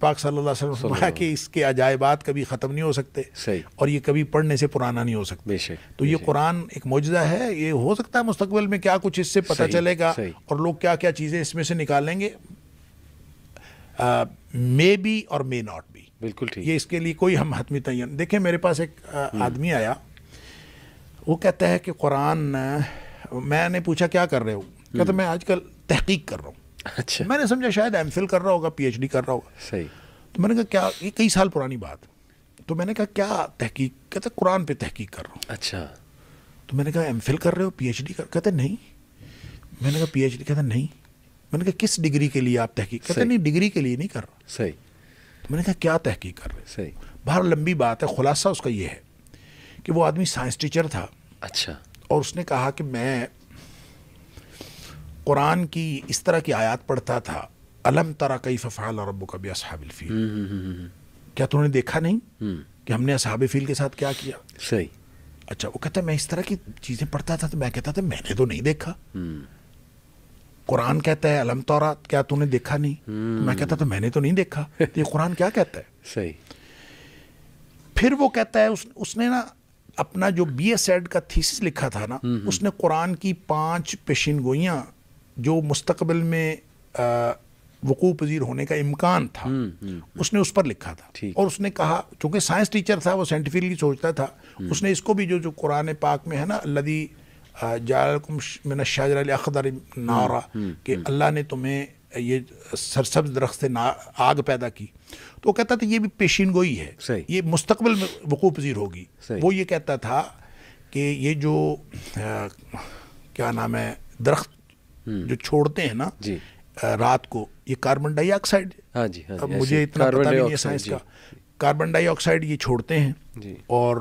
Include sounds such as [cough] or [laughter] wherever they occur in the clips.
पाक सल्लल्लाहु अलैहि वसल्लम फरमाया कि इसके अजायबात कभी ख़त्म नहीं हो सकते सही और ये कभी पढ़ने से पुराना नहीं हो सकता तो ये कुरान एक मुजजा है ये हो सकता है मुस्तकबिल में क्या कुछ इससे पता चलेगा और लोग क्या क्या चीज़ें इसमें से निकालेंगे मे बी और मे नॉट बी बिल्कुल ठीक ये इसके लिए कोई हम हतमी तयन देखें मेरे पास एक हम्म। आदमी आया वो कहता है कि कुरान मैंने पूछा क्या कर रहे हो कहता मैं आजकल तहकीक कर रहा हूँ अच्छा मैंने समझा शायद एम कर रहा होगा पी कर रहा होगा सही तो मैंने कहा क्या ये कई साल पुरानी बात तो मैंने कहा क्या तहकीक कहते कुरान पे तहकीक कर रहा हूँ अच्छा तो मैंने कहा एम कर रहे हो पी कर कहते नहीं मैंने कहा पीएचडी कहते नहीं मैंने कहा किस डिग्री के लिए आप तहकीक कहते नहीं डिग्री के लिए नहीं कर रहा सही तो मैंने कहा क्या तहकीक कर रहे सही बाहर लंबी बात है खुलासा उसका ये है कि वो आदमी साइंस टीचर था अच्छा और उसने कहा कि मैं कुरान की इस तरह की आयत पढ़ता था अलम तरा कई फ़फ़ाल रब असहाबिल फील हम्म, हम्म, हम्म, क्या तुमने देखा नहीं कि हमने असहाब फ़ील के साथ क्या किया सही अच्छा वो कहता मैं इस तरह की चीज़ें पढ़ता था तो मैं कहता था मैंने तो नहीं देखा कुरान कहता है अलम तौरा क्या तूने देखा नहीं तो मैं कहता तो मैंने तो नहीं देखा तो ये कुरान क्या कहता है सही फिर वो कहता है उस, उसने ना अपना जो बी एस एड का थीसिस लिखा था ना उसने कुरान की पांच पेशिन गोइयां जो मुस्तकबिल में वकू पजीर होने का इम्कान था हुँ, हम्म, हुँ, हम्म, हम्म। उसने उस पर लिखा था और उसने कहा चूंकि साइंस टीचर था वो साइंटिफिकली सोचता था उसने इसको भी जो जो कुरान पाक में है ना लदी जालकुम मिन शाहजर अखदर नारा कि अल्लाह ने तुम्हें ये सरसब्ज दरख्त से आग पैदा की तो कहता था ये भी पेशीन गोई है ये मुस्तकबिल में वकू पजीर होगी वो ये कहता था कि ये जो आ, क्या नाम है दरख्त हम्म। जो छोड़ते हैं ना जी रात को ये कार्बन डाइऑक्साइड हाँ जी हाँ अब मुझे इतना पता नहीं है साइंस का कार्बन डाइऑक्साइड ये छोड़ते हैं और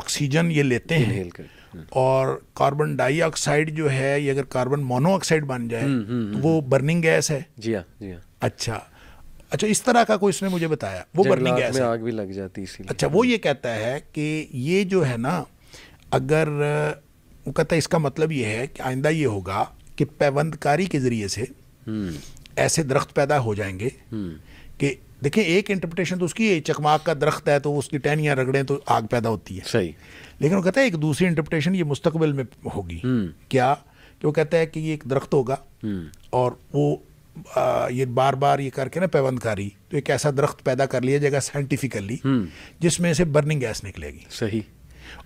ऑक्सीजन ये लेते हैं हाँ। और कार्बन डाइऑक्साइड जो है ये अगर कार्बन मोनोऑक्साइड बन जाए हम्म, हम्म, तो वो बर्निंग गैस है जी हाँ जी हाँ अच्छा अच्छा इस तरह का कोई इसने मुझे बताया वो बर्निंग गैस में आग भी लग जाती इसीलिए अच्छा वो ये कहता है कि ये जो है ना अगर वो कहता है इसका मतलब ये है कि आइंदा ये होगा कि पैबंदकारी के ज़रिए से हम्म। ऐसे दरख्त पैदा हो जाएंगे हम्म। कि देखिए एक इंटरप्रिटेशन तो उसकी है चकमाक का दरख्त है तो उसकी टहनियाँ रगड़ें तो आग पैदा होती है सही लेकिन वो कहता है एक दूसरी इंटरप्रिटेशन ये मुस्तकबिल में होगी हम्म। क्या कि वो कहता है कि ये एक दरख्त होगा और वो आ, ये बार बार ये करके ना पैबंदकारी तो एक ऐसा दरख्त पैदा कर लिया जाएगा साइंटिफिकली जिसमें से बर्निंग गैस निकलेगी सही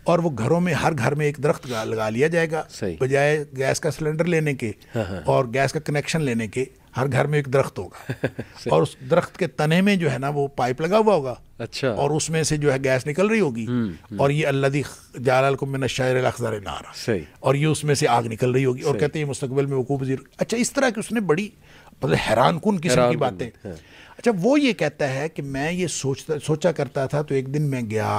और वो घरों में हर घर में एक दरख्त लगा लिया जाएगा बजाय गैस का सिलेंडर लेने के हाँ, हाँ। और गैस का कनेक्शन लेने के हर घर में एक दरख्त होगा [laughs] और उस दरख्त के तने में जो है ना वो पाइप लगा हुआ होगा अच्छा और उसमें से जो है गैस निकल रही होगी हम्म, हम्म। और ये अल्लादी जाल को मैंने शायर अखजार नारा और ये उसमें से आग निकल रही होगी और कहते हैं मुस्तबिल में वकूब वजीर अच्छा इस तरह की उसने बड़ी मतलब हैरान कन किस्म की बातें हाँ। अच्छा वो ये कहता है कि मैं ये सोचता सोचा करता था तो एक दिन मैं गया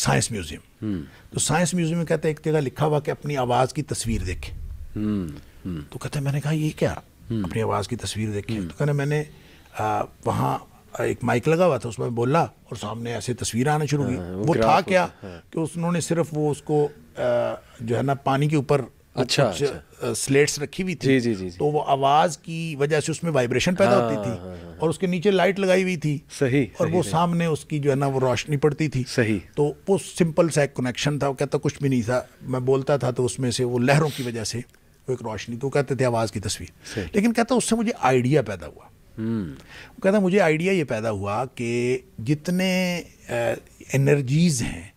साइंस म्यूजियम तो साइंस म्यूजियम में कहते हैं एक जगह लिखा हुआ कि अपनी आवाज की तस्वीर देखे तो कहते मैंने कहा ये क्या अपनी आवाज की तस्वीर देखें तो कहने मैंने वहाँ एक माइक लगा हुआ था उसमें बोला और सामने ऐसे तस्वीरें आने शुरू हुई हाँ, वो, वो था क्या कि उन्होंने सिर्फ वो उसको जो है ना पानी के ऊपर अच्छा, अच्छा स्लेट्स रखी हुई थी जी, जी, जी, तो वो आवाज की वजह से उसमें वाइब्रेशन पैदा होती हाँ, थी हाँ, हाँ, और उसके नीचे लाइट लगाई हुई थी सही और सही, वो सामने उसकी जो है ना वो रोशनी पड़ती थी सही तो वो सिंपल सा एक कनेक्शन था वो कहता कुछ भी नहीं था मैं बोलता था तो उसमें से वो लहरों की वजह से वो एक रोशनी तो कहते थे आवाज़ की तस्वीर लेकिन कहता उससे मुझे आइडिया पैदा हुआ हम्म। वो कहता मुझे आइडिया ये पैदा हुआ कि जितने एनर्जीज हैं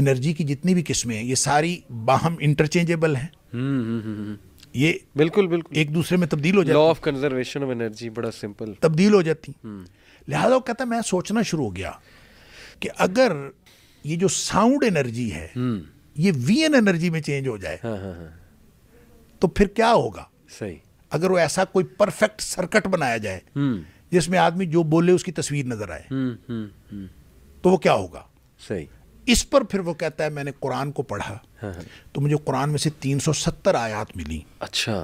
एनर्जी हम्म। की जितनी भी किस्में हैं ये सारी बाहम इंटरचेंजेबल हैं हम्म, हम्म, हम्म, ये बिल्कुल बिल्कुल एक दूसरे में तब्दील हो जाती law of conservation of energy बड़ा सिंपल तब्दील हो जाती लिहाजा वो कहता मैं सोचना शुरू हो गया कि अगर ये जो साउंड एनर्जी है ये वीएन एनर्जी में चेंज हो जाए हाँ, हाँ हाँ तो फिर क्या होगा सही अगर वो ऐसा कोई परफेक्ट सर्किट बनाया जाए जिसमें आदमी जो बोले उसकी तस्वीर नजर आए तो वो क्या होगा सही इस पर फिर वो कहता है मैंने कुरान को पढ़ा हाँ, हाँ। तो मुझे कुरान में से 370 आयात मिली अच्छा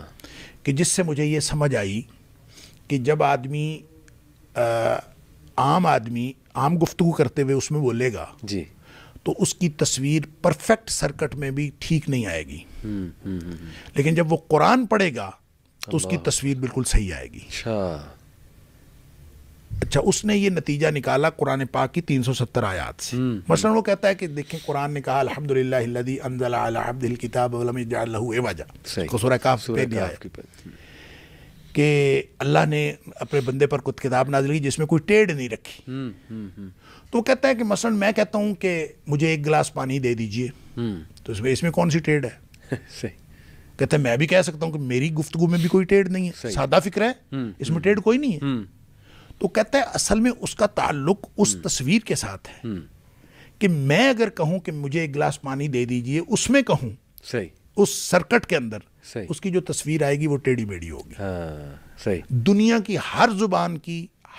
कि जिससे मुझे ये समझ आई कि जब आदमी आम आदमी आम गुफ्तु करते हुए उसमें बोलेगा जी तो उसकी तस्वीर परफेक्ट सर्कट में भी ठीक नहीं आएगी हुँ, हुँ, हुँ. लेकिन जब वो कुरान पढ़ेगा तो उसकी तस्वीर बिल्कुल सही आएगी अच्छा अच्छा उसने ये नतीजा निकाला कुरान पाक की 370 आयात से हम्म, हम्म। मसलन वो कहता है कि देखें कुरान ने कहा अलहमदिल्लादी अनजलाब्दिल किताब वजा काफ पे भी आया हम्म। कि अल्लाह ने अपने बंदे पर कुछ किताब नाजिल की जिसमें कोई टेढ़ नहीं रखी तो वो कहता है कि मसलन मैं कहता हूँ कि मुझे एक गिलास पानी दे दीजिए तो इसमें इसमें कौन सी टेढ़ है [laughs] सही कहते हैं मैं भी कह सकता हूँ कि मेरी गुफ्तगु में भी कोई टेढ़ नहीं है सादा फिक्र है इसमें टेढ़ कोई नहीं है तो कहता है असल में उसका ताल्लुक उस हम्म। तस्वीर के साथ है हम्म। कि मैं अगर कहूं कि मुझे एक गिलास पानी दे दीजिए उसमें कहूं सही उस सर्कट के अंदर सही उसकी जो तस्वीर आएगी वो टेढ़ी मेढ़ी होगी हाँ, सही दुनिया की हर जुबान की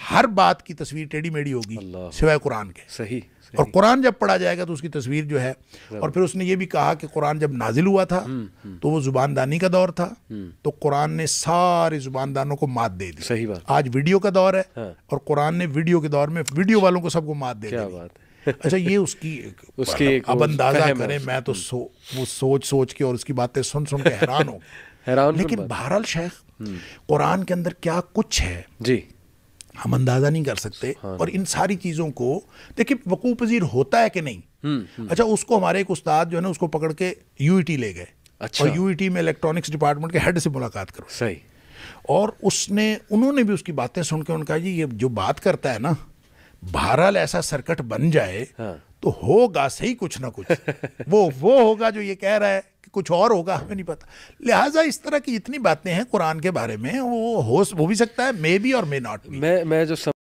हर बात की तस्वीर टेढ़ी मेढ़ी होगी सिवाय कुरान के सही, सही और कुरान जब पढ़ा जाएगा तो उसकी तस्वीर जो है और फिर उसने ये भी कहा कि कुरान जब नाजिल हुआ था हम्म, हम्म। तो वो जुबानदानी का दौर था हम्म। तो कुरान ने सारे जुबानदानों को मात दे दी सही बात आज वीडियो का दौर है हाँ। और कुरान ने वीडियो के दौर में वीडियो वालों को सबको मात दे क्या अच्छा ये उसकी [laughs] उसकी अब अंदाजा करें मैं तो सो वो सोच सोच के और उसकी बातें सुन सुन के हैरान हूँ [laughs] हैरान लेकिन बहरहाल शेख कुरान के अंदर क्या कुछ है जी हम अंदाज़ा नहीं कर सकते हाँ। और इन सारी चीज़ों को देखिए वकूफ़ पजीर होता है कि नहीं हुँ, हम्म, हुँ. हम्म। अच्छा उसको हमारे एक उस्ताद जो है ना उसको पकड़ के यू e ले गए अच्छा। और यू e में इलेक्ट्रॉनिक्स डिपार्टमेंट के हेड से मुलाकात करो सही और उसने उन्होंने भी उसकी बातें सुन के उनका जी ये जो बात करता है ना बहरहाल ऐसा सर्कट बन जाए हाँ। तो होगा सही कुछ ना कुछ [laughs] वो वो होगा जो ये कह रहा है कुछ और होगा हमें नहीं पता लिहाजा इस तरह की इतनी बातें हैं कुरान के बारे में वो हो वो भी सकता है मे बी और मे नॉट मैं मैं जो सम...